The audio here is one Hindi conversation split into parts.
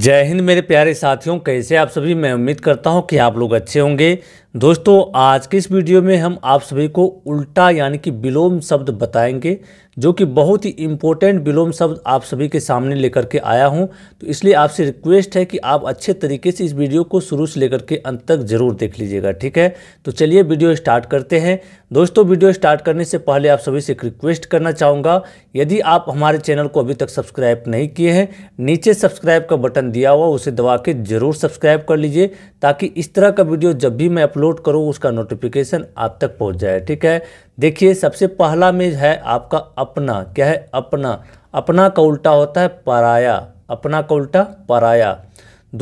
जय हिंद मेरे प्यारे साथियों कैसे आप सभी मैं उम्मीद करता हूं कि आप लोग अच्छे होंगे दोस्तों आज के इस वीडियो में हम आप सभी को उल्टा यानी कि विलोम शब्द बताएंगे जो कि बहुत ही इम्पोर्टेंट विलोम शब्द आप सभी के सामने लेकर के आया हूं तो इसलिए आपसे रिक्वेस्ट है कि आप अच्छे तरीके से इस वीडियो को शुरू से लेकर के अंत तक जरूर देख लीजिएगा ठीक है तो चलिए वीडियो स्टार्ट करते हैं दोस्तों वीडियो स्टार्ट करने से पहले आप सभी से एक रिक्वेस्ट करना चाहूँगा यदि आप हमारे चैनल को अभी तक सब्सक्राइब नहीं किए हैं नीचे सब्सक्राइब का बटन दिया हुआ उसे दबा के ज़रूर सब्सक्राइब कर लीजिए ताकि इस तरह का वीडियो जब भी मैं अपलोड करूँ उसका नोटिफिकेशन आप तक पहुँच जाए ठीक है देखिए सबसे पहला मेज है आपका अपना क्या है अपना अपना का उल्टा होता है पराया अपना का उल्टा पराया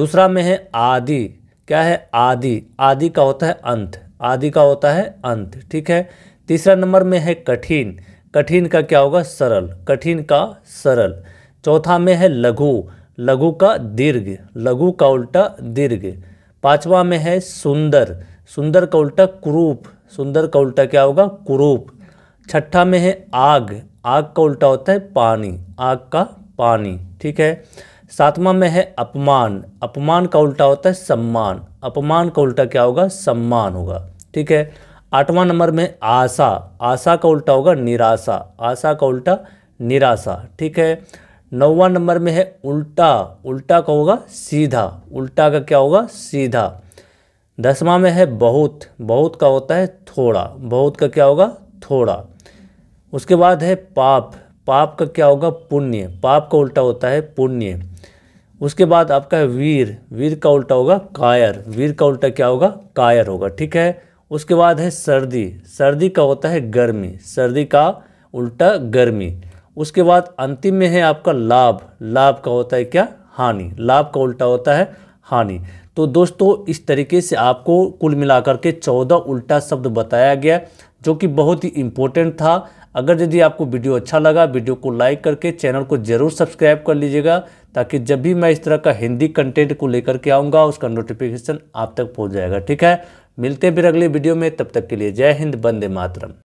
दूसरा में है आदि क्या है आदि आदि का होता है अंत आदि का होता है अंत ठीक है तीसरा नंबर में है कठिन कठिन का क्या होगा सरल कठिन का सरल चौथा में है लघु लघु का दीर्घ लघु का उल्टा दीर्घ पांचवा में है सुंदर सुंदर का उल्टा कुरूप सुंदर का उल्टा क्या होगा कुरूप छठा में है आग आग का उल्टा होता है पानी आग का पानी ठीक है सातवां में है अपमान अपमान का उल्टा होता है सम्मान अपमान का उल्टा क्या होगा सम्मान होगा ठीक है आठवां नंबर में आशा आशा का उल्टा होगा निराशा आशा का उल्टा निराशा ठीक है नौवा नंबर में है उल्टा उल्टा का होगा सीधा उल्टा का क्या होगा सीधा दसवा में है बहुत बहुत का होता है थोड़ा बहुत का क्या होगा थोड़ा उसके बाद है पाप पाप का क्या होगा पुण्य पाप का उल्टा होता है पुण्य उसके बाद आपका है वीर वीर का उल्टा होगा कायर वीर का उल्टा क्या होगा कायर होगा ठीक है उसके बाद है सर्दी सर्दी का होता है गर्मी सर्दी का उल्टा गर्मी उसके बाद अंतिम में है आपका लाभ लाभ का होता है क्या हानि लाभ का उल्टा होता है हानि तो दोस्तों इस तरीके से आपको कुल मिलाकर के चौदह उल्टा शब्द बताया गया जो कि बहुत ही इम्पोर्टेंट था अगर यदि आपको वीडियो अच्छा लगा वीडियो को लाइक करके चैनल को ज़रूर सब्सक्राइब कर लीजिएगा ताकि जब भी मैं इस तरह का हिंदी कंटेंट को लेकर के आऊँगा उसका नोटिफिकेशन आप तक पहुँच जाएगा ठीक है मिलते हैं फिर अगले वीडियो में तब तक के लिए जय हिंद बंदे मातरम